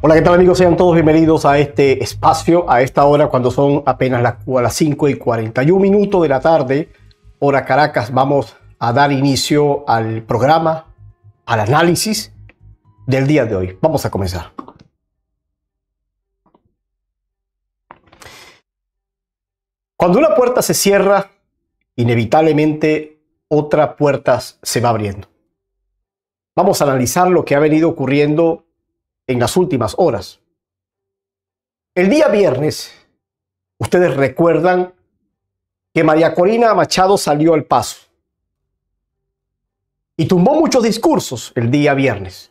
Hola, ¿qué tal amigos? Sean todos bienvenidos a este espacio, a esta hora cuando son apenas las, a las 5 y 41 minutos de la tarde, hora Caracas. Vamos a dar inicio al programa, al análisis del día de hoy. Vamos a comenzar. Cuando una puerta se cierra, inevitablemente otra puerta se va abriendo. Vamos a analizar lo que ha venido ocurriendo en las últimas horas. El día viernes, ustedes recuerdan que María Corina Machado salió al paso y tumbó muchos discursos el día viernes.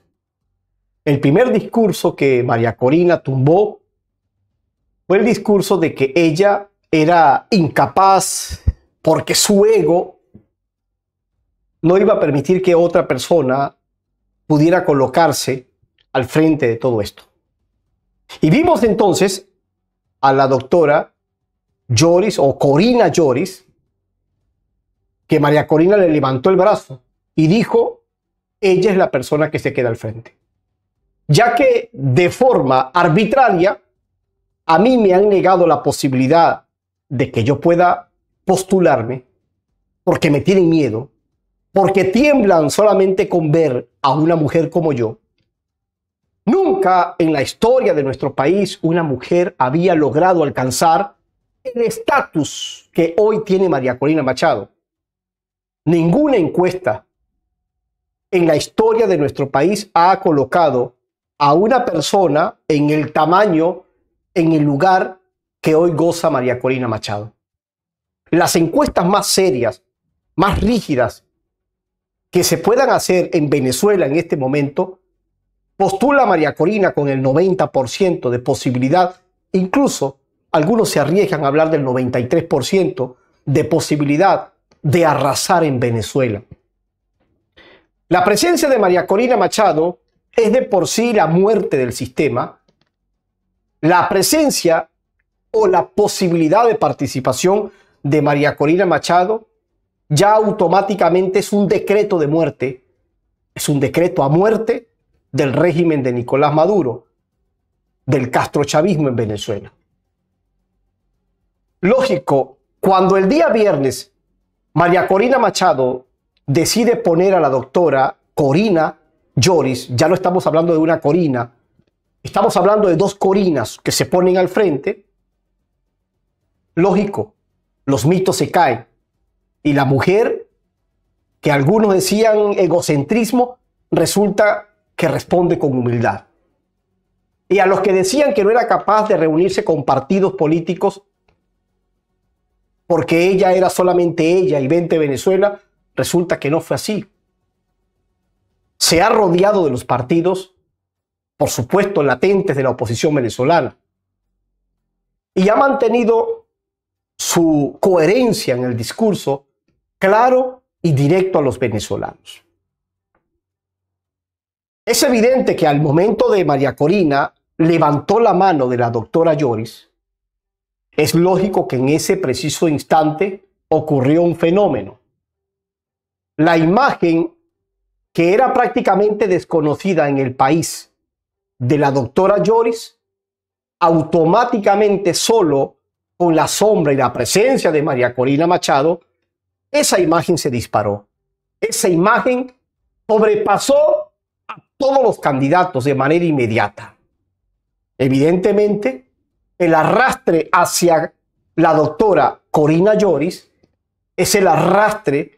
El primer discurso que María Corina tumbó fue el discurso de que ella era incapaz porque su ego no iba a permitir que otra persona pudiera colocarse al frente de todo esto. Y vimos entonces a la doctora Joris o Corina Lloris que María Corina le levantó el brazo y dijo, ella es la persona que se queda al frente. Ya que de forma arbitraria, a mí me han negado la posibilidad de que yo pueda postularme porque me tienen miedo, porque tiemblan solamente con ver a una mujer como yo, Nunca en la historia de nuestro país una mujer había logrado alcanzar el estatus que hoy tiene María Corina Machado. Ninguna encuesta en la historia de nuestro país ha colocado a una persona en el tamaño, en el lugar que hoy goza María Corina Machado. Las encuestas más serias, más rígidas que se puedan hacer en Venezuela en este momento Postula María Corina con el 90% de posibilidad, incluso algunos se arriesgan a hablar del 93% de posibilidad de arrasar en Venezuela. La presencia de María Corina Machado es de por sí la muerte del sistema. La presencia o la posibilidad de participación de María Corina Machado ya automáticamente es un decreto de muerte, es un decreto a muerte del régimen de Nicolás Maduro, del castrochavismo en Venezuela. Lógico, cuando el día viernes María Corina Machado decide poner a la doctora Corina Lloris, ya no estamos hablando de una Corina, estamos hablando de dos Corinas que se ponen al frente, lógico, los mitos se caen y la mujer, que algunos decían egocentrismo, resulta que responde con humildad. Y a los que decían que no era capaz de reunirse con partidos políticos porque ella era solamente ella y 20 Venezuela, resulta que no fue así. Se ha rodeado de los partidos, por supuesto, latentes de la oposición venezolana. Y ha mantenido su coherencia en el discurso claro y directo a los venezolanos. Es evidente que al momento de María Corina levantó la mano de la doctora Lloris, es lógico que en ese preciso instante ocurrió un fenómeno. La imagen que era prácticamente desconocida en el país de la doctora Lloris, automáticamente solo con la sombra y la presencia de María Corina Machado, esa imagen se disparó. Esa imagen sobrepasó todos los candidatos de manera inmediata. Evidentemente, el arrastre hacia la doctora Corina Lloris es el arrastre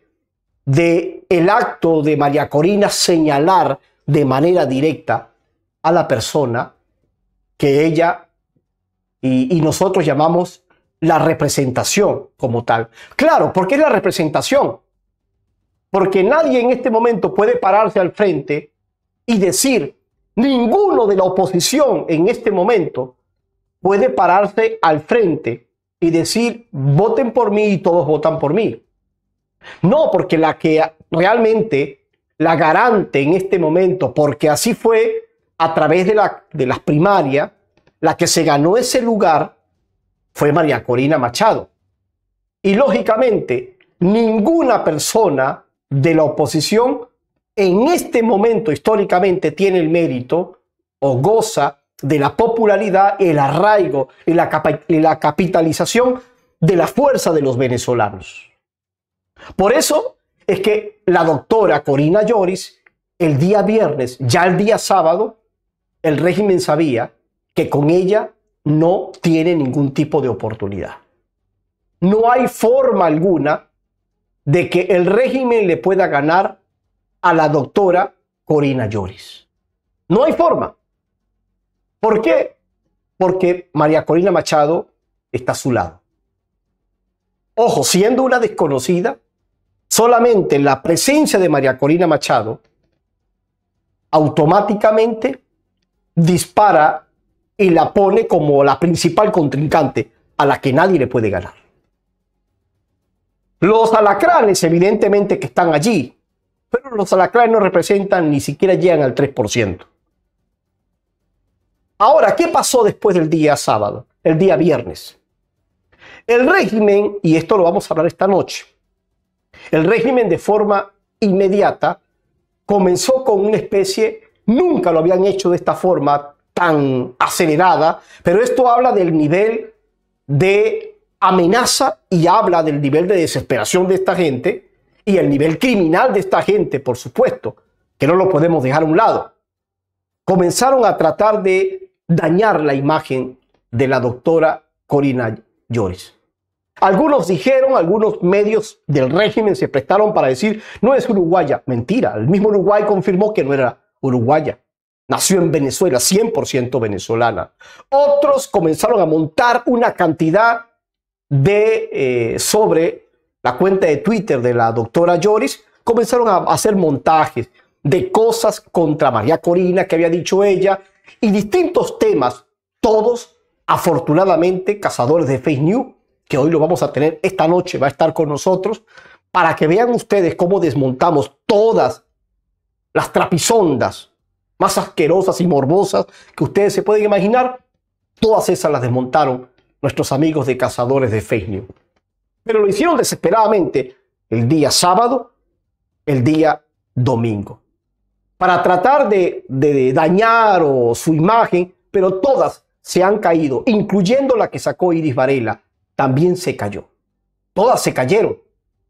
del el acto de María Corina señalar de manera directa a la persona que ella y, y nosotros llamamos la representación como tal. Claro, porque es la representación. Porque nadie en este momento puede pararse al frente y decir, ninguno de la oposición en este momento puede pararse al frente y decir, voten por mí y todos votan por mí. No, porque la que realmente la garante en este momento, porque así fue a través de, la, de las primarias, la que se ganó ese lugar fue María Corina Machado. Y lógicamente, ninguna persona de la oposición en este momento históricamente tiene el mérito o goza de la popularidad, el arraigo y la, capitalización de la fuerza de los venezolanos. Por eso es que la doctora Corina Lloris, el día viernes, ya el día sábado, el régimen sabía que con ella no tiene ningún tipo de oportunidad. No hay forma alguna de que el régimen le pueda ganar a la doctora Corina Llores No hay forma. ¿Por qué? Porque María Corina Machado está a su lado. Ojo, siendo una desconocida, solamente la presencia de María Corina Machado automáticamente dispara y la pone como la principal contrincante a la que nadie le puede ganar. Los alacranes, evidentemente, que están allí, pero los alacranes no representan, ni siquiera llegan al 3%. Ahora, ¿qué pasó después del día sábado? El día viernes. El régimen, y esto lo vamos a hablar esta noche, el régimen de forma inmediata comenzó con una especie, nunca lo habían hecho de esta forma tan acelerada, pero esto habla del nivel de amenaza y habla del nivel de desesperación de esta gente, y el nivel criminal de esta gente, por supuesto, que no lo podemos dejar a un lado, comenzaron a tratar de dañar la imagen de la doctora Corina Lloris. Algunos dijeron, algunos medios del régimen se prestaron para decir, no es uruguaya. Mentira, el mismo Uruguay confirmó que no era uruguaya. Nació en Venezuela, 100% venezolana. Otros comenzaron a montar una cantidad de eh, sobre la cuenta de Twitter de la doctora Joris comenzaron a hacer montajes de cosas contra María Corina que había dicho ella y distintos temas, todos afortunadamente cazadores de fake news, que hoy lo vamos a tener esta noche, va a estar con nosotros, para que vean ustedes cómo desmontamos todas las trapisondas más asquerosas y morbosas que ustedes se pueden imaginar, todas esas las desmontaron nuestros amigos de cazadores de fake news. Pero lo hicieron desesperadamente el día sábado, el día domingo, para tratar de, dañar su imagen, pero todas se han caído, incluyendo la que sacó Iris Varela, también se cayó. Todas se cayeron.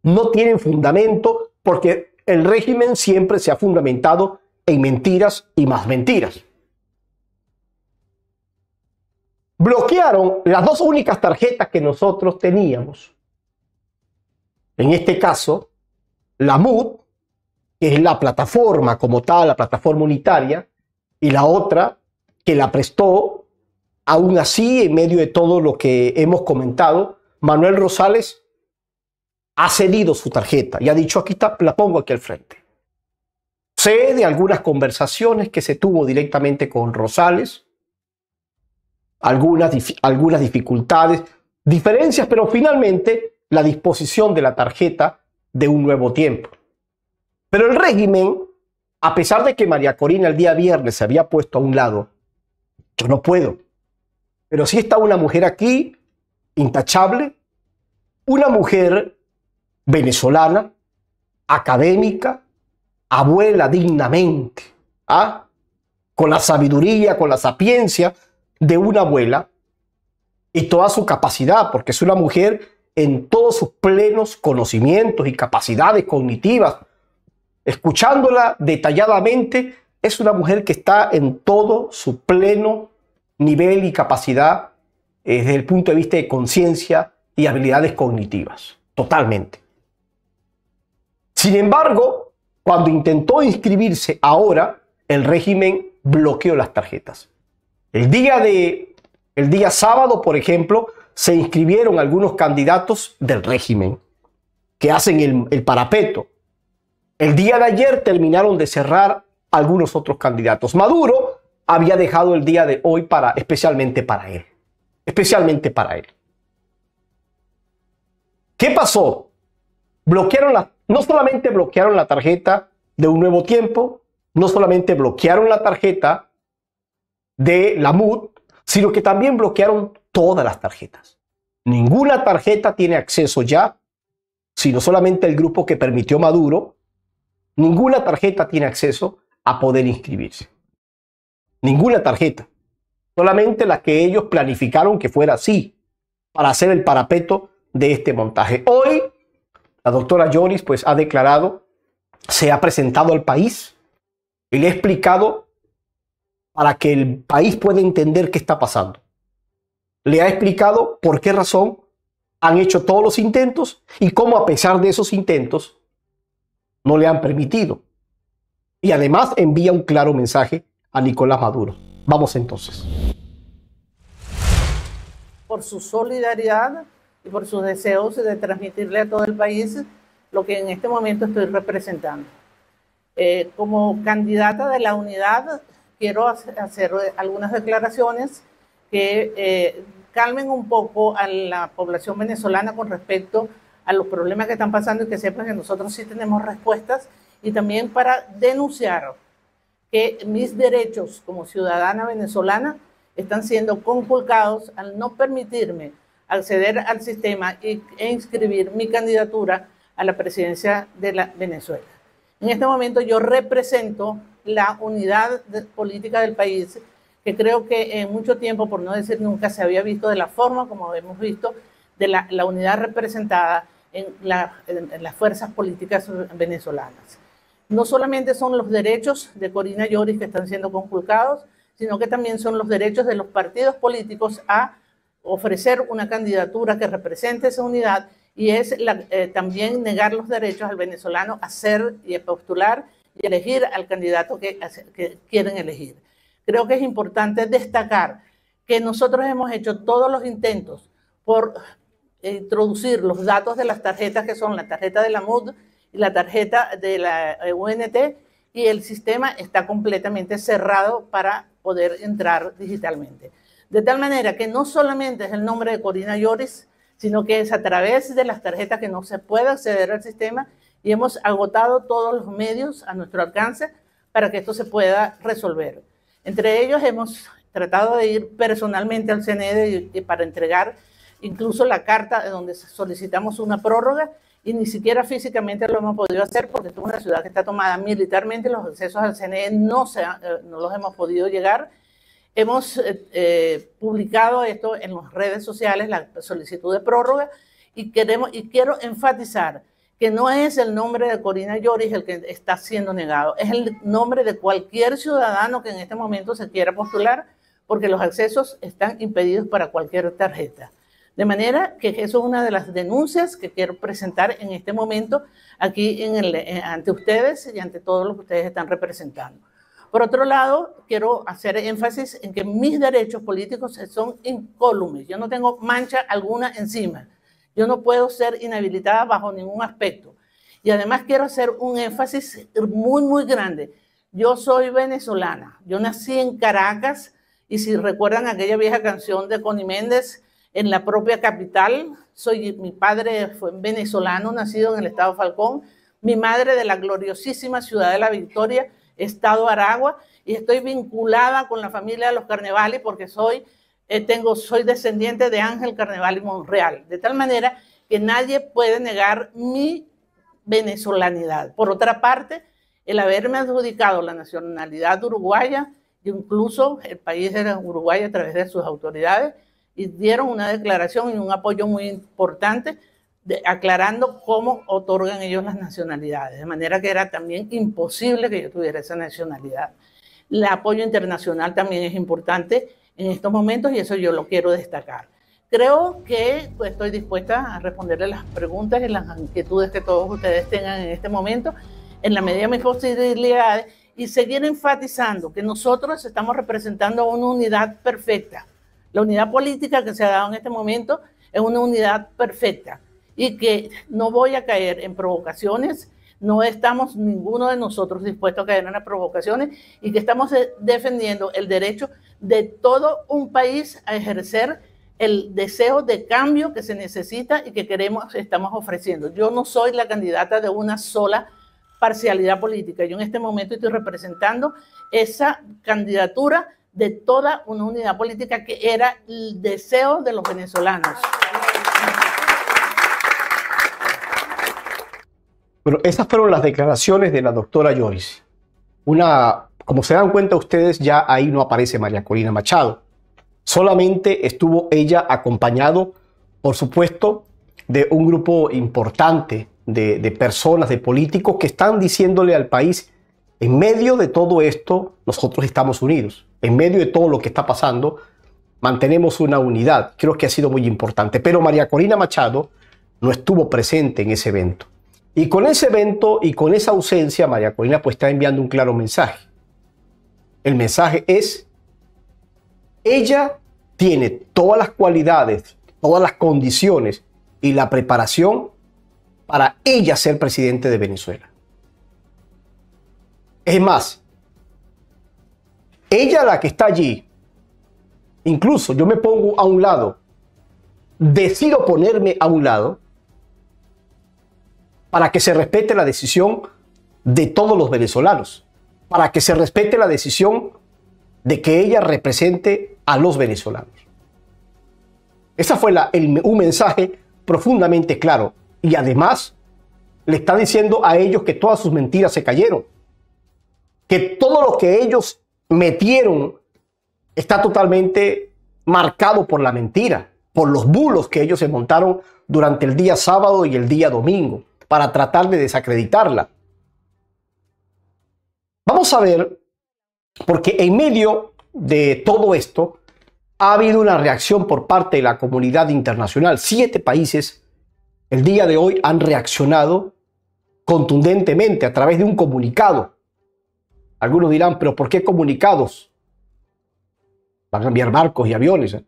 No tienen fundamento porque el régimen siempre se ha fundamentado en mentiras y más mentiras. Bloquearon las dos únicas tarjetas que nosotros teníamos en este caso, la MUD, que es la plataforma como tal, la plataforma unitaria, y la otra que la prestó, aún así, en medio de todo lo que hemos comentado, Manuel Rosales ha cedido su tarjeta y ha dicho, aquí está, la pongo aquí al frente. Sé de algunas conversaciones que se tuvo directamente con Rosales, algunas, algunas dificultades, diferencias, pero finalmente la disposición de la tarjeta de un nuevo tiempo. Pero el régimen, a pesar de que María Corina el día viernes se había puesto a un lado, yo no puedo. Pero sí está una mujer aquí, intachable, una mujer venezolana, académica, abuela dignamente, ¿ah? con la sabiduría, con la sapiencia de una abuela y toda su capacidad, porque es una mujer en todos sus plenos conocimientos y capacidades cognitivas. Escuchándola detalladamente, es una mujer que está en todo su pleno nivel y capacidad eh, desde el punto de vista de conciencia y habilidades cognitivas, totalmente. Sin embargo, cuando intentó inscribirse ahora, el régimen bloqueó las tarjetas. El día de el día sábado, por ejemplo, se inscribieron algunos candidatos del régimen que hacen el, parapeto. El día de ayer terminaron de cerrar algunos otros candidatos. Maduro había dejado el día de hoy para, especialmente para él. Especialmente para él. ¿Qué pasó? Bloquearon la, no solamente bloquearon la tarjeta de un nuevo tiempo, no solamente bloquearon la tarjeta de la MUD, sino que también bloquearon todas las tarjetas. Ninguna tarjeta tiene acceso ya, sino solamente el grupo que permitió Maduro. Ninguna tarjeta tiene acceso a poder inscribirse. Ninguna tarjeta. Solamente la que ellos planificaron que fuera así, para hacer el parapeto de este montaje. Hoy, la doctora Joris pues, ha declarado, se ha presentado al país y le ha explicado para que el país pueda entender qué está pasando le ha explicado por qué razón han hecho todos los intentos y cómo a pesar de esos intentos no le han permitido. Y además envía un claro mensaje a Nicolás Maduro. Vamos entonces. Por su solidaridad y por sus deseos de transmitirle a todo el país lo que en este momento estoy representando. Eh, como candidata de la unidad, quiero hacer algunas declaraciones que eh, calmen un poco a la población venezolana con respecto a los problemas que están pasando y que sepan que nosotros sí tenemos respuestas y también para denunciar que mis derechos como ciudadana venezolana están siendo conculcados al no permitirme acceder al sistema e inscribir mi candidatura a la presidencia de la Venezuela. En este momento yo represento la unidad política del país que creo que en mucho tiempo, por no decir nunca, se había visto de la forma como hemos visto de la, unidad representada en, las fuerzas políticas venezolanas. No solamente son los derechos de Corina Lloris que están siendo conculcados, sino que también son los derechos de los partidos políticos a ofrecer una candidatura que represente esa unidad y es eh, también negar los derechos al venezolano a ser y a postular y elegir al candidato que quieren elegir creo que es importante destacar que nosotros hemos hecho todos los intentos por eh, introducir los datos de las tarjetas que son la tarjeta de la MUD y la tarjeta de la eh, UNT y el sistema está completamente cerrado para poder entrar digitalmente. De tal manera que no solamente es el nombre de Corina Lloris, sino que es a través de las tarjetas que no se puede acceder al sistema y hemos agotado todos los medios a nuestro alcance para que esto se pueda resolver. Entre ellos hemos tratado de ir personalmente al CNE para entregar incluso la carta donde solicitamos una prórroga y ni siquiera físicamente lo hemos podido hacer porque es una ciudad que está tomada militarmente, los accesos al CNE eh, no, los hemos podido llegar. Hemos eh, eh, publicado esto en las redes sociales, la solicitud de prórroga, y, queremos, y quiero enfatizar que no es el nombre de Corina Lloris el que está siendo negado, es el nombre de cualquier ciudadano que en este momento se quiera postular, porque los accesos están impedidos para cualquier tarjeta. De manera que eso es una de las denuncias que quiero presentar en este momento aquí eh, ante ustedes y ante todos los que ustedes están representando. Por otro lado, quiero hacer énfasis en que mis derechos políticos son incólumes. Yo no tengo mancha alguna encima. Yo no puedo ser inhabilitada bajo ningún aspecto. Y además quiero hacer un énfasis muy, muy grande. Yo soy venezolana. Yo nací en Caracas y si recuerdan aquella vieja canción de Connie Méndez, en la propia capital, soy, mi padre fue venezolano, nacido en el estado Falcón, mi madre de la gloriosísima ciudad de la Victoria, estado Aragua, y estoy vinculada con la familia de los carnevales porque soy eh, tengo, soy descendiente de Ángel Carnaval y Monreal, de tal manera que nadie puede negar mi venezolanidad. Por otra parte, el haberme adjudicado la nacionalidad uruguaya, incluso el país era Uruguay a través de sus autoridades, y dieron una declaración y un apoyo muy importante aclarando cómo otorgan ellos las nacionalidades, de manera que era también imposible que yo tuviera esa nacionalidad. El apoyo internacional también es importante en estos momentos y eso yo lo quiero destacar. Creo que pues, estoy dispuesta a responderle las preguntas y las inquietudes que todos ustedes tengan en este momento, en la medida de mis posibilidades, y seguir enfatizando que nosotros estamos representando una unidad perfecta. La unidad política que se ha dado en este momento es una unidad perfecta y que no voy a caer en provocaciones, no estamos ninguno de nosotros dispuesto a caer en las provocaciones y que estamos eh, defendiendo el derecho de todo un país a ejercer el deseo de cambio que se necesita y que queremos, estamos ofreciendo. Yo no soy la candidata de una sola parcialidad política. Yo en este momento estoy representando esa candidatura de toda una unidad política que era el deseo de los venezolanos. Bueno, esas fueron las declaraciones de la doctora Joyce, una como se dan cuenta ustedes, ya ahí no aparece María Corina Machado. Solamente estuvo ella acompañado, por supuesto, de un grupo importante de, personas, de políticos que están diciéndole al país, en medio de todo esto, nosotros estamos unidos. En medio de todo lo que está pasando, mantenemos una unidad. Creo que ha sido muy importante. Pero María Corina Machado no estuvo presente en ese evento. Y con ese evento y con esa ausencia, María Corina pues está enviando un claro mensaje el mensaje es, ella tiene todas las cualidades, todas las condiciones y la preparación para ella ser presidente de Venezuela. Es más, ella la que está allí, incluso yo me pongo a un lado, decido ponerme a un lado para que se respete la decisión de todos los venezolanos para que se respete la decisión de que ella represente a los venezolanos. Ese fue un mensaje profundamente claro y además le está diciendo a ellos que todas sus mentiras se cayeron, que todo lo que ellos metieron está totalmente marcado por la mentira, por los bulos que ellos se montaron durante el día sábado y el día domingo para tratar de desacreditarla. Vamos a ver, porque en medio de todo esto ha habido una reacción por parte de la comunidad internacional. Siete países el día de hoy han reaccionado contundentemente a través de un comunicado. Algunos dirán, pero ¿por qué comunicados? Van a enviar barcos y aviones. ¿eh?".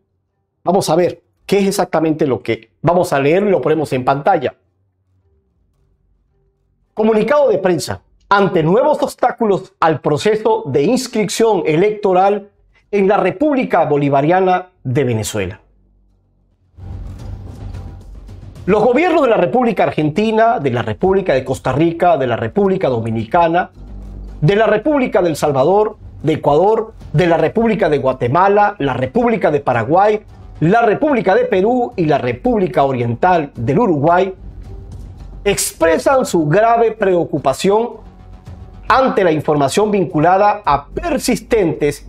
Vamos a ver qué es exactamente lo que vamos a leer y lo ponemos en pantalla. Comunicado de prensa. Ante nuevos obstáculos al proceso de inscripción electoral en la República Bolivariana de Venezuela. Los gobiernos de la República Argentina, de la República de Costa Rica, de la República Dominicana, de la República del Salvador, de Ecuador, de la República de Guatemala, la República de Paraguay, la República de Perú y la República Oriental del Uruguay, expresan su grave preocupación ante la información vinculada a persistentes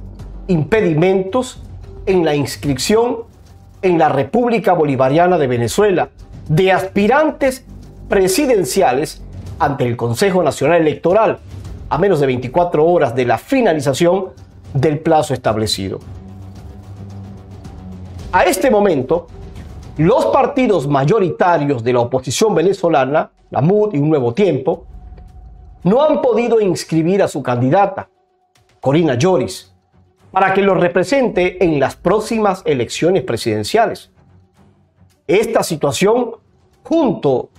impedimentos en la inscripción en la República Bolivariana de Venezuela de aspirantes presidenciales ante el Consejo Nacional Electoral a menos de 24 horas de la finalización del plazo establecido. A este momento, los partidos mayoritarios de la oposición venezolana, la MUD y Un Nuevo Tiempo, no han podido inscribir a su candidata, Corina Lloris, para que lo represente en las próximas elecciones presidenciales. Esta situación, junto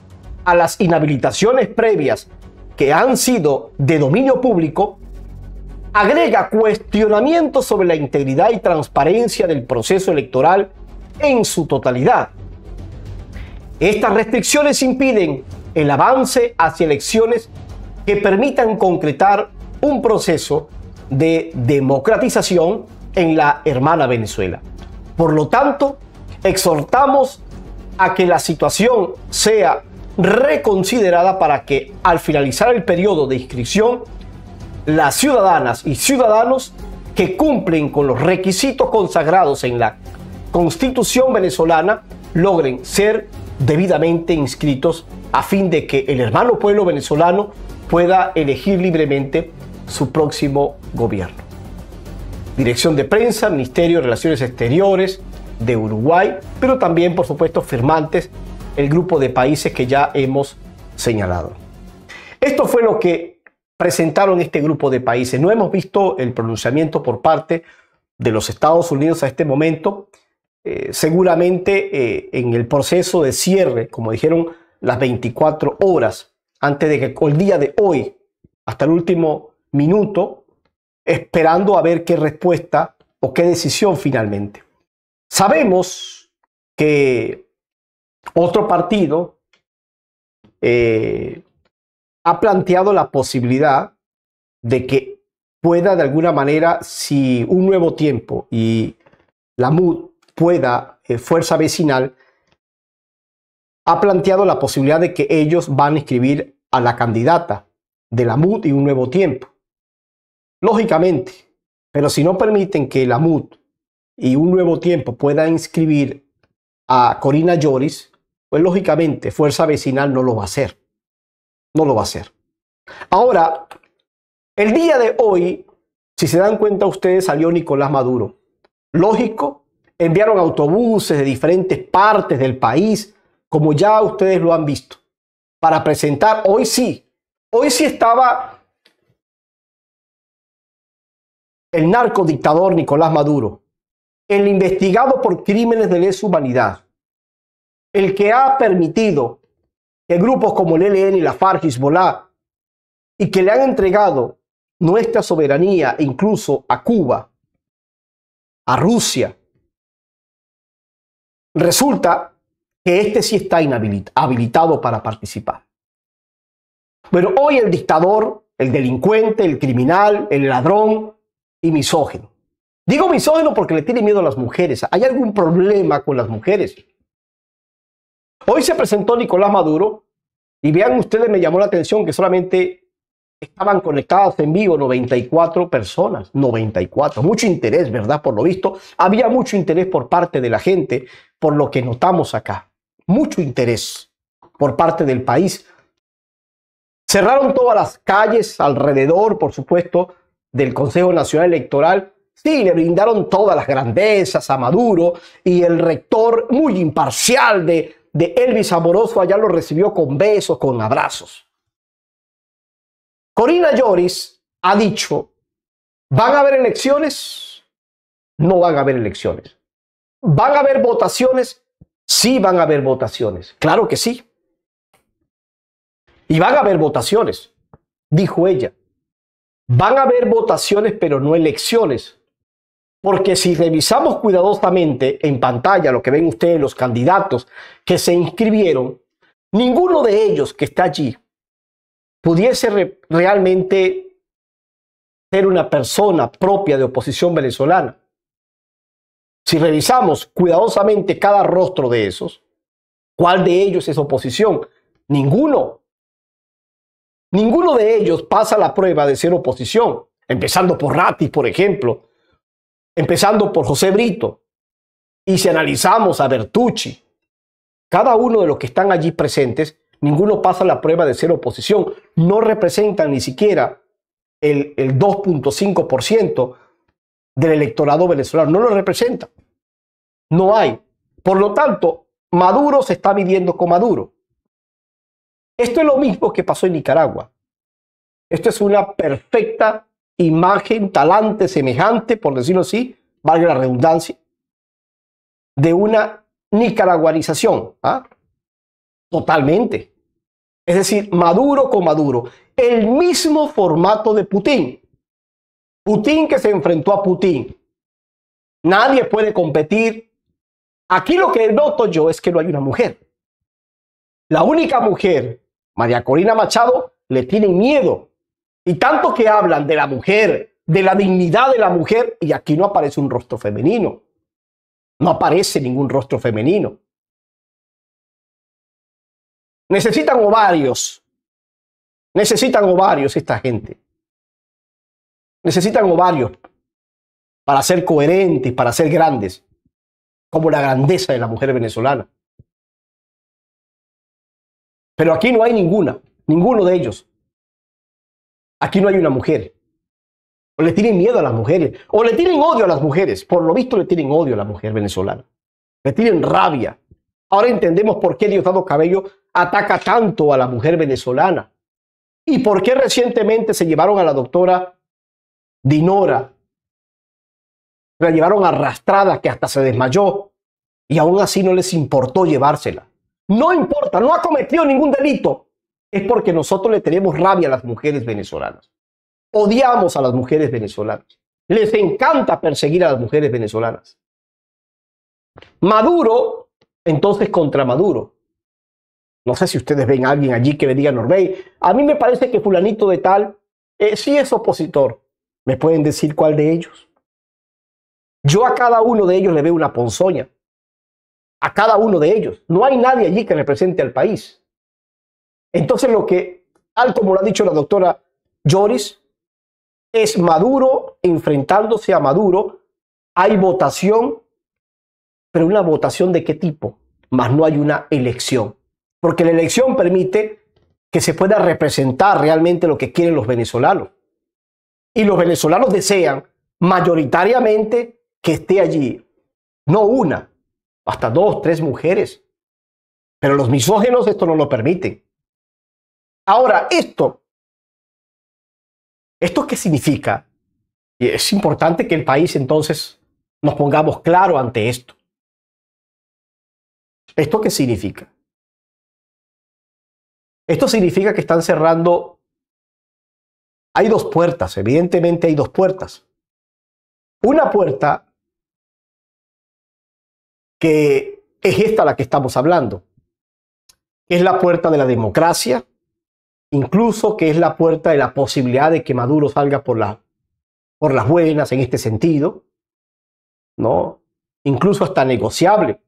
a las inhabilitaciones previas que han sido de dominio público, agrega cuestionamientos sobre la integridad y transparencia del proceso electoral en su totalidad. Estas restricciones impiden el avance hacia elecciones que permitan concretar un proceso de democratización en la hermana Venezuela. Por lo tanto, exhortamos a que la situación sea reconsiderada para que al finalizar el periodo de inscripción, las ciudadanas y ciudadanos que cumplen con los requisitos consagrados en la Constitución venezolana logren ser debidamente inscritos a fin de que el hermano pueblo venezolano pueda elegir libremente su próximo gobierno. Dirección de Prensa, Ministerio de Relaciones Exteriores de Uruguay, pero también, por supuesto, firmantes, el grupo de países que ya hemos señalado. Esto fue lo que presentaron este grupo de países. No hemos visto el pronunciamiento por parte de los Estados Unidos a este momento. Eh, seguramente eh, en el proceso de cierre, como dijeron, las 24 horas antes de que el día de hoy, hasta el último minuto, esperando a ver qué respuesta o qué decisión finalmente. Sabemos que otro partido eh, ha planteado la posibilidad de que pueda de alguna manera, si un nuevo tiempo y la MUD pueda, eh, fuerza vecinal, ha planteado la posibilidad de que ellos van a inscribir a la candidata de la MUD y un nuevo tiempo. Lógicamente, pero si no permiten que la MUD y un nuevo tiempo puedan inscribir a Corina Lloris, pues lógicamente Fuerza Vecinal no lo va a hacer. No lo va a hacer. Ahora, el día de hoy, si se dan cuenta ustedes, salió Nicolás Maduro. Lógico, enviaron autobuses de diferentes partes del país, como ya ustedes lo han visto para presentar. Hoy sí, hoy sí estaba el narcodictador Nicolás Maduro, el investigado por crímenes de lesa humanidad, el que ha permitido que grupos como el ELN y la FARC, y que le han entregado nuestra soberanía e incluso a Cuba, a Rusia, resulta que este sí está habilitado para participar. Pero hoy el dictador, el delincuente, el criminal, el ladrón y misógeno. Digo misógeno porque le tiene miedo a las mujeres. Hay algún problema con las mujeres. Hoy se presentó Nicolás Maduro y vean ustedes, me llamó la atención que solamente estaban conectadas en vivo 94 personas, 94. Mucho interés, ¿verdad? Por lo visto, había mucho interés por parte de la gente por lo que notamos acá mucho interés por parte del país. Cerraron todas las calles alrededor, por supuesto, del Consejo Nacional Electoral. Sí, le brindaron todas las grandezas a Maduro y el rector muy imparcial de, de Elvis Amoroso allá lo recibió con besos, con abrazos. Corina Lloris ha dicho, ¿van a haber elecciones? No van a haber elecciones. ¿Van a haber votaciones? Sí van a haber votaciones, claro que sí. Y van a haber votaciones, dijo ella. Van a haber votaciones, pero no elecciones. Porque si revisamos cuidadosamente en pantalla lo que ven ustedes, los candidatos que se inscribieron, ninguno de ellos que está allí pudiese realmente ser una persona propia de oposición venezolana. Si revisamos cuidadosamente cada rostro de esos, ¿cuál de ellos es oposición? Ninguno. Ninguno de ellos pasa la prueba de ser oposición, empezando por Ratti, por ejemplo, empezando por José Brito. Y si analizamos a Bertucci, cada uno de los que están allí presentes, ninguno pasa la prueba de ser oposición, no representan ni siquiera el, el 2.5% del electorado venezolano, no lo representa. No hay. Por lo tanto, Maduro se está midiendo con Maduro. Esto es lo mismo que pasó en Nicaragua. Esto es una perfecta imagen, talante, semejante, por decirlo así, valga la redundancia, de una nicaraguanización. ¿ah? Totalmente. Es decir, Maduro con Maduro. El mismo formato de Putin. Putin que se enfrentó a Putin. Nadie puede competir. Aquí lo que noto yo es que no hay una mujer. La única mujer, María Corina Machado, le tiene miedo. Y tanto que hablan de la mujer, de la dignidad de la mujer, y aquí no aparece un rostro femenino. No aparece ningún rostro femenino. Necesitan ovarios. Necesitan ovarios esta gente. Necesitan ovarios para ser coherentes, para ser grandes, como la grandeza de la mujer venezolana. Pero aquí no hay ninguna, ninguno de ellos. Aquí no hay una mujer. O le tienen miedo a las mujeres, o le tienen odio a las mujeres. Por lo visto le tienen odio a la mujer venezolana. Le tienen rabia. Ahora entendemos por qué Diosdado Cabello ataca tanto a la mujer venezolana. Y por qué recientemente se llevaron a la doctora Dinora. La llevaron arrastrada que hasta se desmayó y aún así no les importó llevársela. No importa, no ha cometido ningún delito. Es porque nosotros le tenemos rabia a las mujeres venezolanas. Odiamos a las mujeres venezolanas. Les encanta perseguir a las mujeres venezolanas. Maduro, entonces contra Maduro. No sé si ustedes ven a alguien allí que le diga Norbey. A mí me parece que fulanito de tal eh, sí es opositor. ¿Me pueden decir cuál de ellos? Yo a cada uno de ellos le veo una ponzoña. A cada uno de ellos. No hay nadie allí que represente al país. Entonces lo que, tal como lo ha dicho la doctora Lloris, es Maduro enfrentándose a Maduro. Hay votación, pero una votación de qué tipo? Más no hay una elección. Porque la elección permite que se pueda representar realmente lo que quieren los venezolanos y los venezolanos desean mayoritariamente que esté allí, no una, hasta dos, tres mujeres. Pero los misógenos esto no lo permiten. Ahora, esto, ¿esto qué significa? Y es importante que el país entonces nos pongamos claro ante esto. ¿Esto qué significa? Esto significa que están cerrando hay dos puertas, evidentemente hay dos puertas. Una puerta que es esta la que estamos hablando, es la puerta de la democracia, incluso que es la puerta de la posibilidad de que Maduro salga por, la, por las buenas en este sentido, ¿no? Incluso hasta negociable,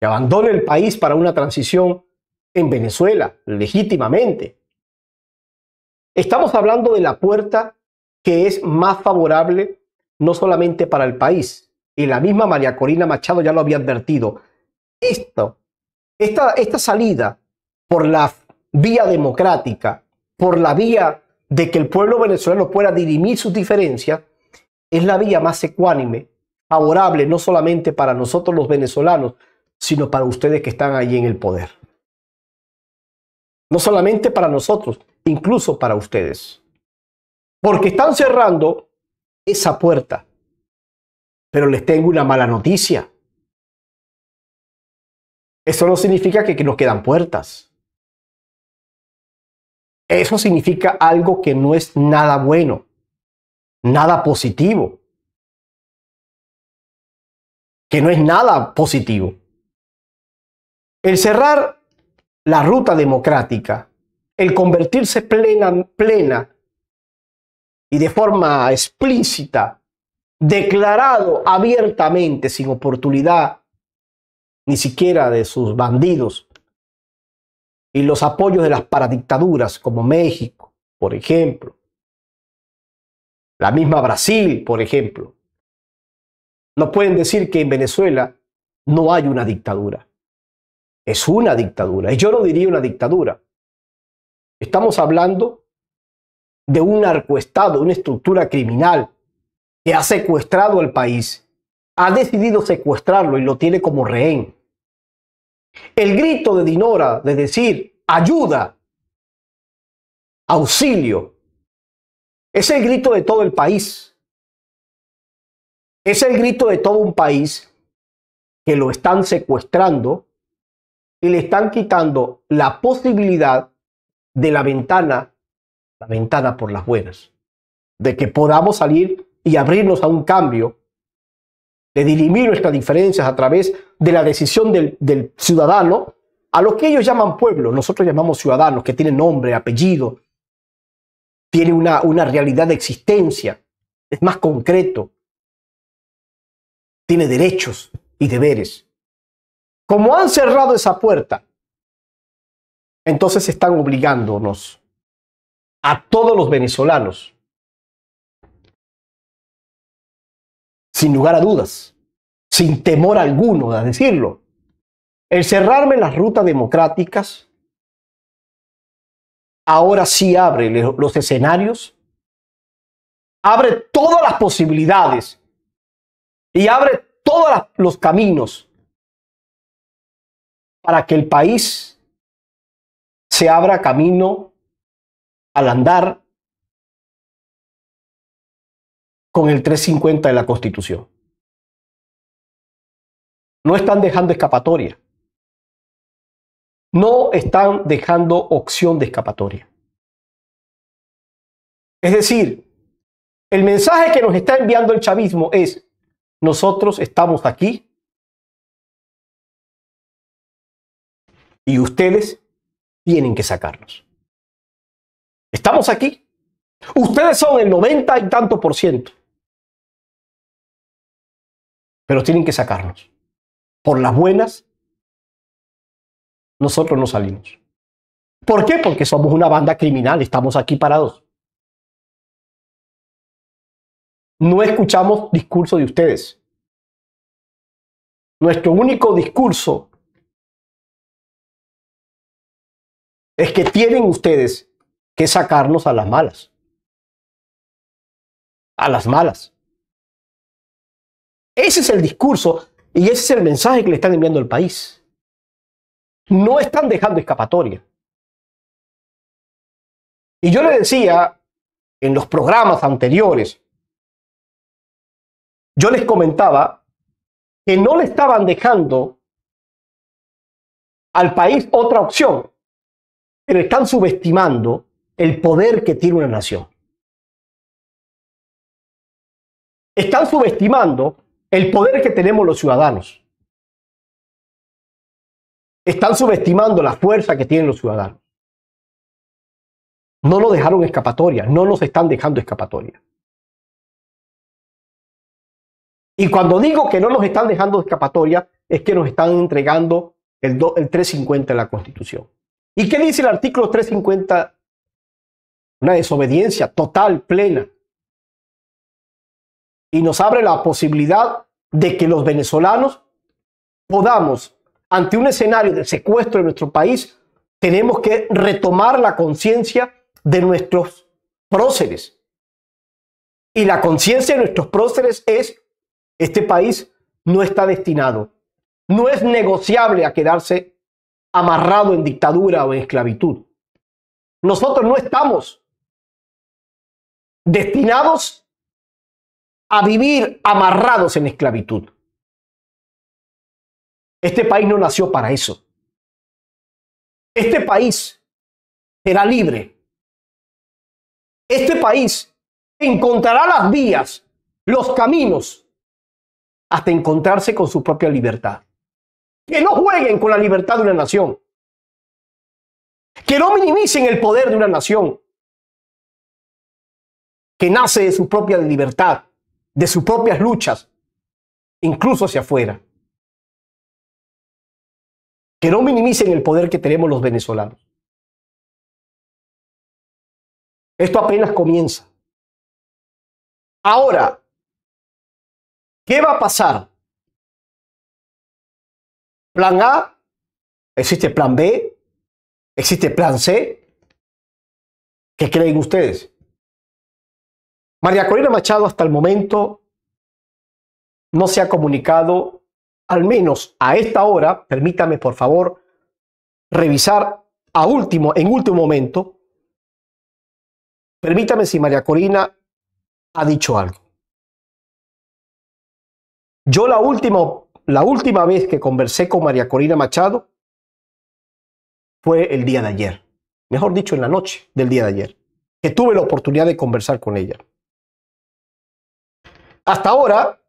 que abandone el país para una transición en Venezuela, legítimamente, Estamos hablando de la puerta que es más favorable no solamente para el país, y la misma María Corina Machado ya lo había advertido. esta, esta salida por la vía democrática, por la vía de que el pueblo venezolano pueda dirimir sus diferencias, es la vía más ecuánime, favorable no solamente para nosotros los venezolanos, sino para ustedes que están allí en el poder. No solamente para nosotros, incluso para ustedes. Porque están cerrando esa puerta. Pero les tengo una mala noticia. Eso no significa que nos quedan puertas. Eso significa algo que no es nada bueno, nada positivo. Que no es nada positivo. El cerrar la ruta democrática el convertirse plena, plena y de forma explícita, declarado abiertamente, sin oportunidad ni siquiera de sus bandidos y los apoyos de las paradictaduras como México, por ejemplo, la misma Brasil, por ejemplo. No pueden decir que en Venezuela no hay una dictadura. Es una dictadura. Y yo no diría una dictadura. Estamos hablando de un narcoestado, una estructura criminal que ha secuestrado al país, ha decidido secuestrarlo y lo tiene como rehén. El grito de Dinora de decir ayuda, auxilio, es el grito de todo el país. Es el grito de todo un país que lo están secuestrando y le están quitando la posibilidad de la ventana, la ventana por las buenas, de que podamos salir y abrirnos a un cambio, de dirimir nuestras diferencias a través de la decisión del, ciudadano, a lo que ellos llaman pueblo, nosotros llamamos ciudadanos, que tienen nombre, apellido, tiene una, una realidad de existencia, es más concreto, tiene derechos y deberes. Como han cerrado esa puerta entonces están obligándonos a todos los venezolanos, sin lugar a dudas, sin temor alguno a decirlo, el cerrarme las rutas democráticas ahora sí abre los escenarios, abre todas las posibilidades y abre todos los caminos para que el país se abra camino al andar con el 350 de la Constitución. No están dejando escapatoria. No están dejando opción de escapatoria. Es decir, el mensaje que nos está enviando el chavismo es, nosotros estamos aquí y ustedes tienen que sacarnos. ¿Estamos aquí? Ustedes son el noventa y tanto por ciento. Pero tienen que sacarnos. Por las buenas, nosotros no salimos. ¿Por qué? Porque somos una banda criminal, estamos aquí parados. No escuchamos discurso de ustedes. Nuestro único discurso es que tienen ustedes que sacarnos a las malas. A las malas. Ese es el discurso y ese es el mensaje que le están enviando al país. No están dejando escapatoria. Y yo le decía en los programas anteriores, yo les comentaba que no le estaban dejando al país otra opción pero están subestimando el poder que tiene una nación. Están subestimando el poder que tenemos los ciudadanos. Están subestimando la fuerza que tienen los ciudadanos. No nos dejaron escapatoria, no nos están dejando escapatoria. Y cuando digo que no nos están dejando escapatoria, es que nos están entregando el, el 350 de la Constitución. ¿Y qué dice el artículo 350? Una desobediencia total, plena. Y nos abre la posibilidad de que los venezolanos podamos, ante un escenario de secuestro en nuestro país, tenemos que retomar la conciencia de nuestros próceres. Y la conciencia de nuestros próceres es, este país no está destinado, no es negociable a quedarse amarrado en dictadura o en esclavitud. Nosotros no estamos destinados a vivir amarrados en esclavitud. Este país no nació para eso. Este país será libre. Este país encontrará las vías, los caminos, hasta encontrarse con su propia libertad. Que no jueguen con la libertad de una nación. Que no minimicen el poder de una nación que nace de su propia libertad, de sus propias luchas, incluso hacia afuera. Que no minimicen el poder que tenemos los venezolanos. Esto apenas comienza. Ahora, ¿qué va a pasar plan A, existe plan B, existe plan C. ¿Qué creen ustedes? María Corina Machado hasta el momento no se ha comunicado, al menos a esta hora, permítame por favor revisar a último, en último momento, permítame si María Corina ha dicho algo. Yo la última la última vez que conversé con María Corina Machado fue el día de ayer, mejor dicho, en la noche del día de ayer, que tuve la oportunidad de conversar con ella. Hasta ahora,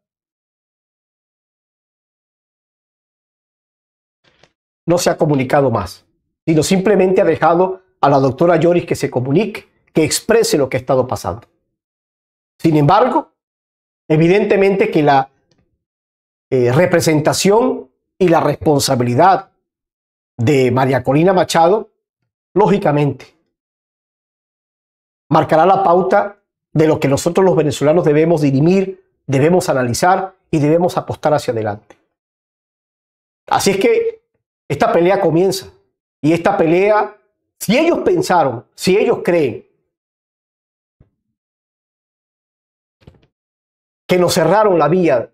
no se ha comunicado más, sino simplemente ha dejado a la doctora Lloris que se comunique, que exprese lo que ha estado pasando. Sin embargo, evidentemente que la eh, representación y la responsabilidad de María Corina Machado, lógicamente, marcará la pauta de lo que nosotros los venezolanos debemos dirimir, debemos analizar y debemos apostar hacia adelante. Así es que esta pelea comienza y esta pelea, si ellos pensaron, si ellos creen que nos cerraron la vía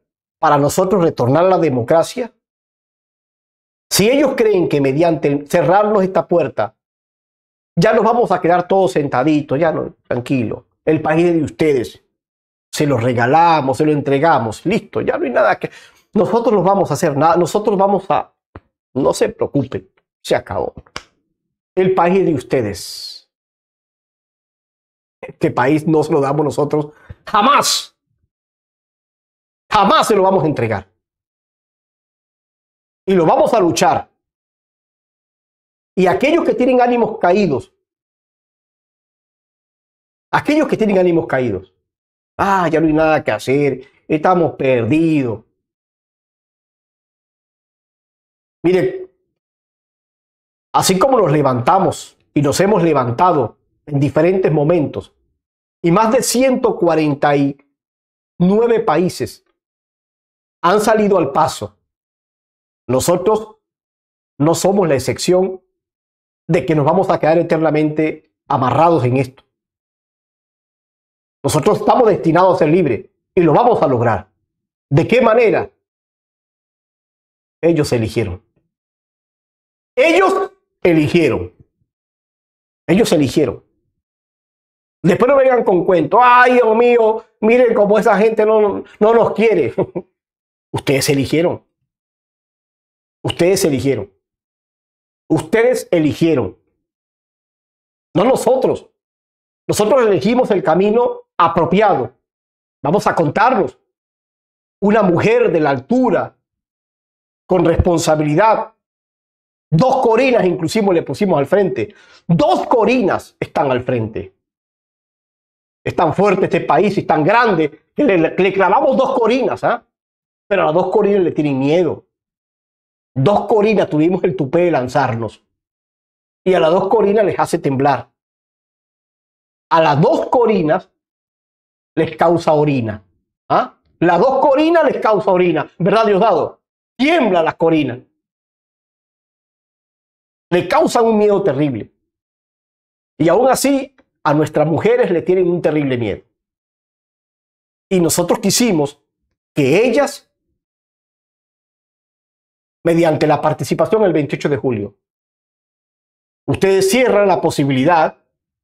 para nosotros retornar a la democracia? Si ellos creen que mediante cerrarnos esta puerta, ya nos vamos a quedar todos sentaditos, ya no, tranquilo, el país de ustedes, se lo regalamos, se lo entregamos, listo, ya no hay nada que... Nosotros no vamos a hacer nada, nosotros vamos a... No se preocupen, se acabó. El país de ustedes. Este país no se lo damos nosotros jamás. Jamás se lo vamos a entregar. Y lo vamos a luchar. Y aquellos que tienen ánimos caídos, aquellos que tienen ánimos caídos, ah, ya no hay nada que hacer, estamos perdidos. Mire, así como nos levantamos y nos hemos levantado en diferentes momentos, y más de 149 países han salido al paso. Nosotros no somos la excepción de que nos vamos a quedar eternamente amarrados en esto. Nosotros estamos destinados a ser libres y lo vamos a lograr. ¿De qué manera? Ellos eligieron. Ellos eligieron. Ellos eligieron. Después no vengan con cuento. Ay, Dios mío, miren cómo esa gente no, no nos quiere. Ustedes eligieron. Ustedes eligieron. Ustedes eligieron. No nosotros. Nosotros elegimos el camino apropiado. Vamos a contarlos. Una mujer de la altura, con responsabilidad. Dos corinas inclusive le pusimos al frente. Dos corinas están al frente. Es tan fuerte este país y tan grande que le, clavamos dos corinas. ¿ah? Pero a las dos corinas le tienen miedo. Dos corinas tuvimos el tupé de lanzarnos. Y a las dos corinas les hace temblar. A las dos corinas les causa orina. ¿Ah? Las dos corinas les causa orina. ¿Verdad, Diosdado? Tiembla las corinas. Le causan un miedo terrible. Y aún así, a nuestras mujeres le tienen un terrible miedo. Y nosotros quisimos que ellas mediante la participación el 28 de julio. Ustedes cierran la posibilidad,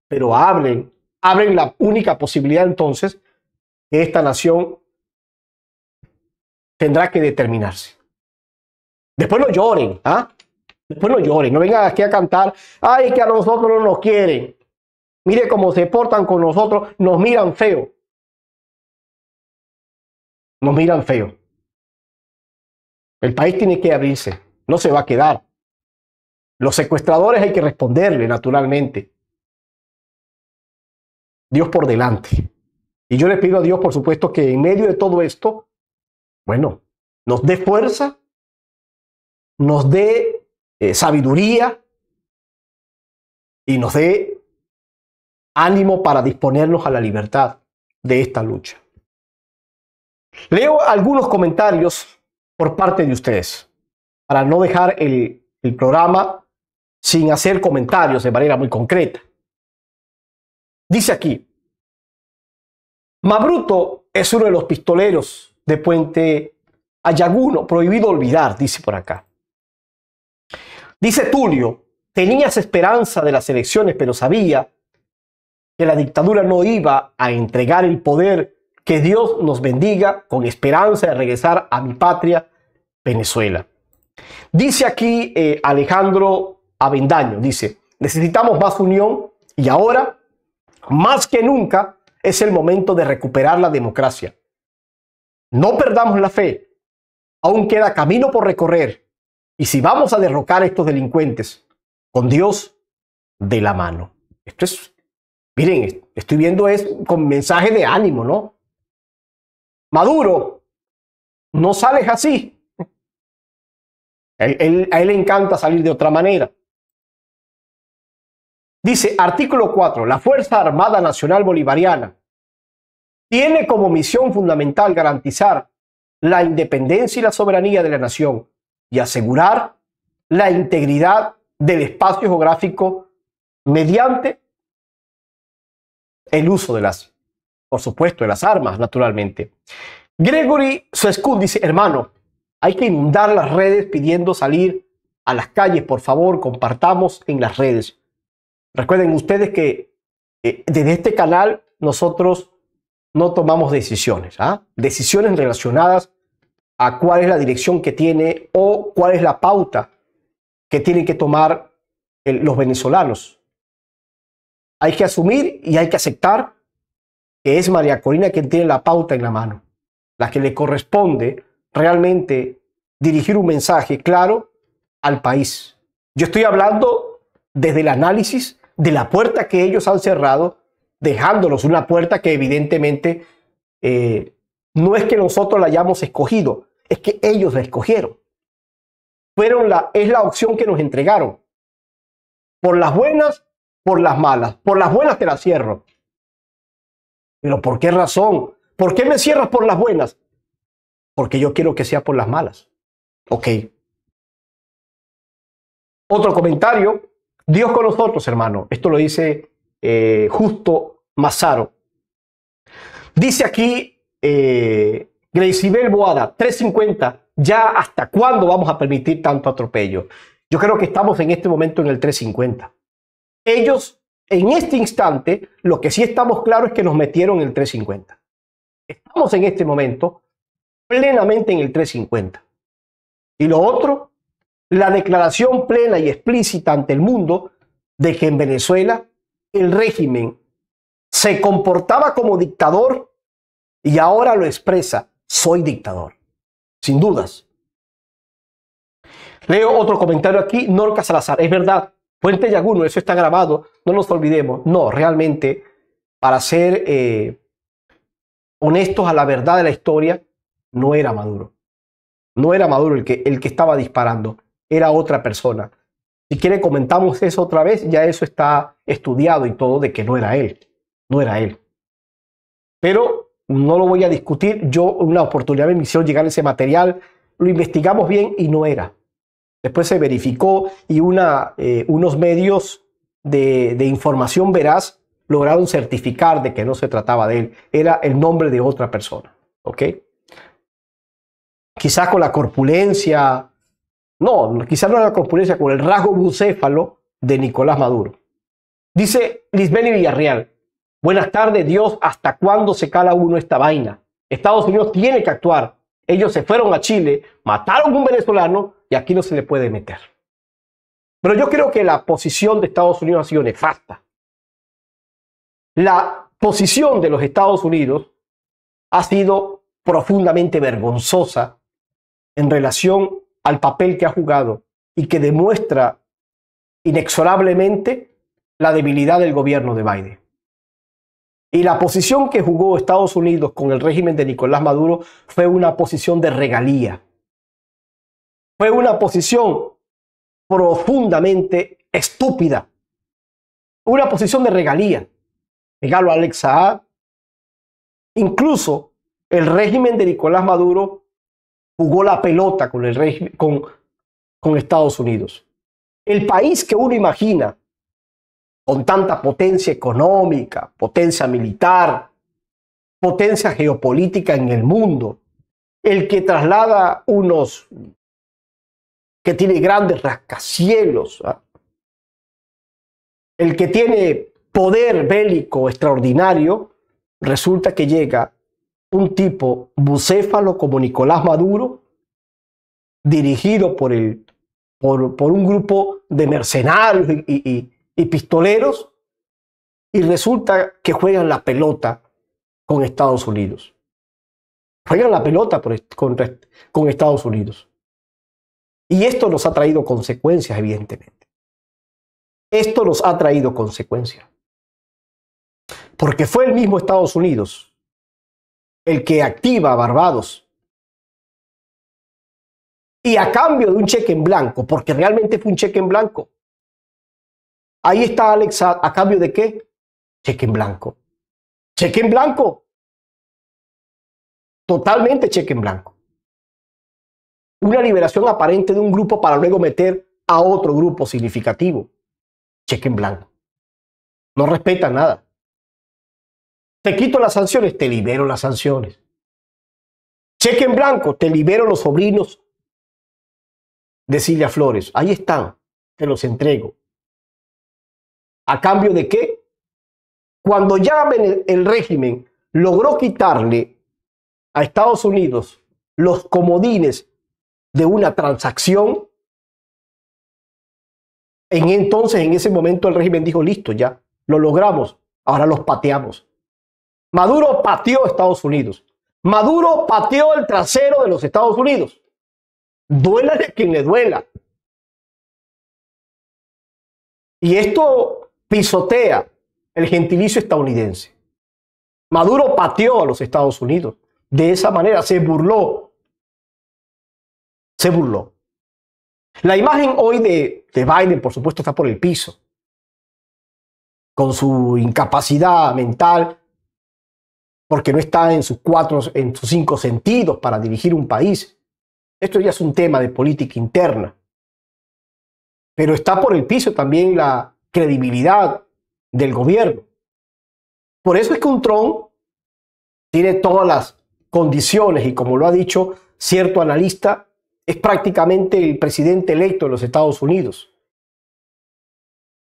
pero abren, abren la única posibilidad entonces que esta nación tendrá que determinarse. Después no lloren, ¿ah? Después no lloren, no vengan aquí a cantar, ay, que a nosotros no nos quieren. Mire cómo se portan con nosotros, nos miran feo. Nos miran feo. El país tiene que abrirse, no se va a quedar. Los secuestradores hay que responderle, naturalmente. Dios por delante. Y yo le pido a Dios, por supuesto, que en medio de todo esto, bueno, nos dé fuerza, nos dé eh, sabiduría y nos dé ánimo para disponernos a la libertad de esta lucha. Leo algunos comentarios por parte de ustedes, para no dejar el, programa sin hacer comentarios de manera muy concreta. Dice aquí, Mabruto es uno de los pistoleros de Puente Ayaguno, prohibido olvidar, dice por acá. Dice Tulio, tenías esperanza de las elecciones, pero sabía que la dictadura no iba a entregar el poder que Dios nos bendiga con esperanza de regresar a mi patria, Venezuela. Dice aquí eh, Alejandro Avendaño, dice, necesitamos más unión y ahora, más que nunca, es el momento de recuperar la democracia. No perdamos la fe, aún queda camino por recorrer y si vamos a derrocar a estos delincuentes, con Dios de la mano. Esto es, miren, estoy viendo es con mensaje de ánimo, ¿no? Maduro, no sales así. a él le encanta salir de otra manera. Dice, artículo 4, la Fuerza Armada Nacional Bolivariana tiene como misión fundamental garantizar la independencia y la soberanía de la nación y asegurar la integridad del espacio geográfico mediante el uso de las por supuesto, de las armas, naturalmente. Gregory Suescun dice, hermano, hay que inundar las redes pidiendo salir a las calles, por favor, compartamos en las redes. Recuerden ustedes que eh, desde este canal nosotros no tomamos decisiones, ¿ah? decisiones relacionadas a cuál es la dirección que tiene o cuál es la pauta que tienen que tomar eh, los venezolanos. Hay que asumir y hay que aceptar que es María Corina quien tiene la pauta en la mano, la que le corresponde realmente dirigir un mensaje claro al país. Yo estoy hablando desde el análisis de la puerta que ellos han cerrado, dejándolos una puerta que evidentemente eh, no es que nosotros la hayamos escogido, es que ellos la escogieron. Fueron la, es la opción que nos entregaron. Por las buenas, por las malas. Por las buenas te la cierro. ¿Pero por qué razón? ¿Por qué me cierras por las buenas? Porque yo quiero que sea por las malas. Ok. Otro comentario. Dios con nosotros, hermano. Esto lo dice eh, justo Mazaro. Dice aquí eh, Boada, 350. ¿Ya hasta cuándo vamos a permitir tanto atropello? Yo creo que estamos en este momento en el 350. Ellos en este instante, lo que sí estamos claros es que nos metieron en el 350. Estamos en este momento plenamente en el 350. Y lo otro, la declaración plena y explícita ante el mundo de que en Venezuela el régimen se comportaba como dictador y ahora lo expresa, soy dictador, sin dudas. Leo otro comentario aquí, Norca Salazar, es verdad, Puente Yaguno, eso está grabado, no nos olvidemos. No, realmente, para ser eh, honestos a la verdad de la historia, no era Maduro. No era Maduro el que, el que estaba disparando, era otra persona. Si quiere comentamos eso otra vez, ya eso está estudiado y todo de que no era él, no era él. Pero no lo voy a discutir, yo una oportunidad me hicieron llegar ese material, lo investigamos bien y no era. Después se verificó y eh, unos medios de, información veraz lograron certificar de que no se trataba de él, era el nombre de otra persona. ¿Ok? Quizás con la corpulencia, no, quizás no era la corpulencia, con el rasgo bucéfalo de Nicolás Maduro. Dice y Villarreal, buenas tardes Dios, ¿hasta cuándo se cala uno esta vaina? Estados Unidos tiene que actuar, ellos se fueron a Chile, mataron a un venezolano y aquí no se le puede meter. Pero yo creo que la posición de Estados Unidos ha sido nefasta. La posición de los Estados Unidos ha sido profundamente vergonzosa en relación al papel que ha jugado y que demuestra inexorablemente la debilidad del gobierno de Biden. Y la posición que jugó Estados Unidos con el régimen de Nicolás Maduro fue una posición de regalía. Fue una posición profundamente estúpida. Una posición de regalía. Regalo a Alex Incluso el régimen de Nicolás Maduro jugó la pelota con Estados Unidos. El país que uno imagina con tanta potencia económica, potencia militar, potencia geopolítica en el mundo, el que traslada unos que tiene grandes rascacielos, ¿ah? el que tiene poder bélico extraordinario, resulta que llega un tipo bucéfalo como Nicolás Maduro, dirigido por, el, por, un grupo de mercenarios y, y pistoleros y resulta que juegan la pelota con Estados Unidos. Juegan la pelota con, Estados Unidos. Y esto nos ha traído consecuencias, evidentemente. Esto nos ha traído consecuencias. Porque fue el mismo Estados Unidos el que activa a Barbados. Y a cambio de un cheque en blanco, porque realmente fue un cheque en blanco, Ahí está Alexa, ¿a cambio de qué? Cheque en blanco. Cheque en blanco. Totalmente cheque en blanco. Una liberación aparente de un grupo para luego meter a otro grupo significativo. Cheque en blanco. No respeta nada. Te quito las sanciones, te libero las sanciones. Cheque en blanco, te libero los sobrinos de Silvia Flores. Ahí están, te los entrego. ¿A cambio de qué? Cuando ya el régimen logró quitarle a Estados Unidos los comodines de una transacción, en entonces, en ese momento, el régimen dijo, listo, ya, lo logramos, ahora los pateamos. Maduro pateó a Estados Unidos. Maduro pateó el trasero de los Estados Unidos. Duela de quien le duela. Y esto pisotea el gentilicio estadounidense. Maduro pateó a los Estados Unidos. De esa manera se burló. Se burló. La imagen hoy de, de Biden, por supuesto, está por el piso. Con su incapacidad mental, porque no está en sus cuatro, en sus cinco sentidos para dirigir un país. Esto ya es un tema de política interna. Pero está por el piso también la, credibilidad del gobierno. Por eso es que un Trump tiene todas las condiciones y como lo ha dicho cierto analista, es prácticamente el presidente electo de los Estados Unidos.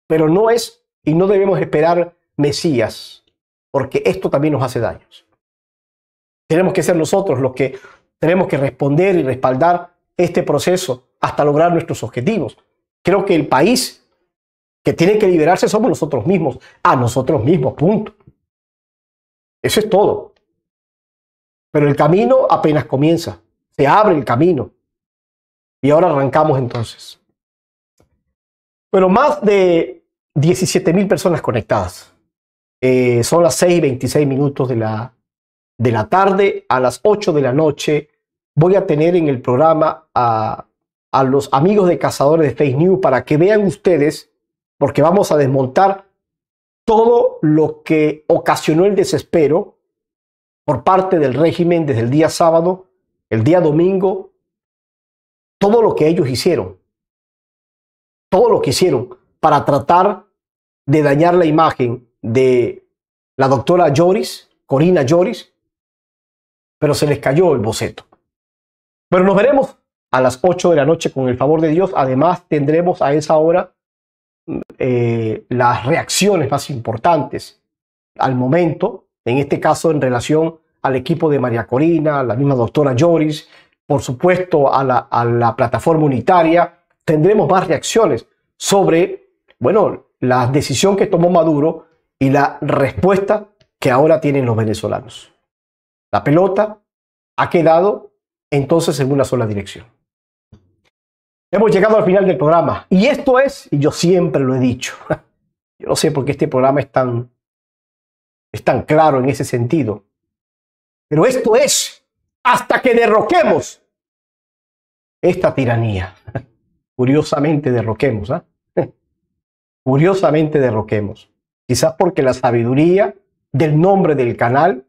Pero no es y no debemos esperar Mesías, porque esto también nos hace daños. Tenemos que ser nosotros los que tenemos que responder y respaldar este proceso hasta lograr nuestros objetivos. Creo que el país que tiene que liberarse somos nosotros mismos, a nosotros mismos, punto. Eso es todo. Pero el camino apenas comienza, se abre el camino. Y ahora arrancamos entonces. Bueno, más de 17 mil personas conectadas. Eh, son las 6 y 26 minutos de la, de la tarde. A las 8 de la noche voy a tener en el programa a, a los amigos de Cazadores de Face News para que vean ustedes porque vamos a desmontar todo lo que ocasionó el desespero por parte del régimen desde el día sábado, el día domingo, todo lo que ellos hicieron, todo lo que hicieron para tratar de dañar la imagen de la doctora Lloris, Corina Lloris. pero se les cayó el boceto. Pero nos veremos a las 8 de la noche con el favor de Dios. Además, tendremos a esa hora eh, las reacciones más importantes al momento, en este caso en relación al equipo de María Corina, la misma doctora Lloris por supuesto a la, a la plataforma unitaria, tendremos más reacciones sobre, bueno, la decisión que tomó Maduro y la respuesta que ahora tienen los venezolanos. La pelota ha quedado entonces en una sola dirección. Hemos llegado al final del programa. Y esto es, y yo siempre lo he dicho, yo no sé por qué este programa es tan, es tan claro en ese sentido, pero esto es hasta que derroquemos esta tiranía. Curiosamente derroquemos, ¿ah? Curiosamente derroquemos. Quizás porque la sabiduría del nombre del canal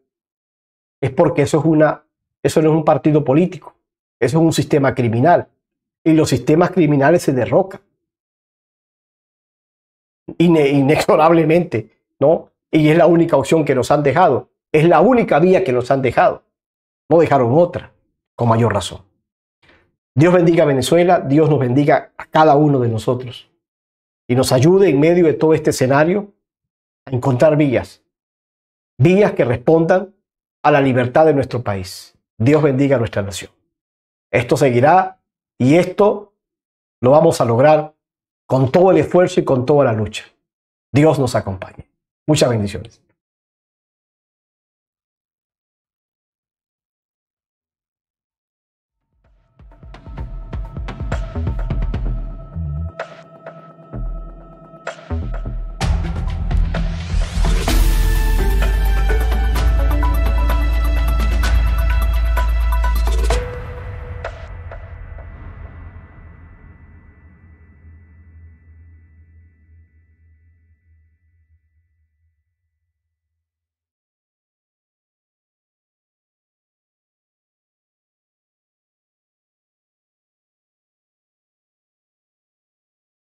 es porque eso es una, eso no es un partido político, eso es un sistema criminal y los sistemas criminales se derrocan. inexorablemente, ¿no? Y es la única opción que nos han dejado. Es la única vía que nos han dejado. No dejaron otra, con mayor razón. Dios bendiga a Venezuela, Dios nos bendiga a cada uno de nosotros y nos ayude en medio de todo este escenario a encontrar vías, vías que respondan a la libertad de nuestro país. Dios bendiga a nuestra nación. Esto seguirá y esto lo vamos a lograr con todo el esfuerzo y con toda la lucha. Dios nos acompañe. Muchas bendiciones.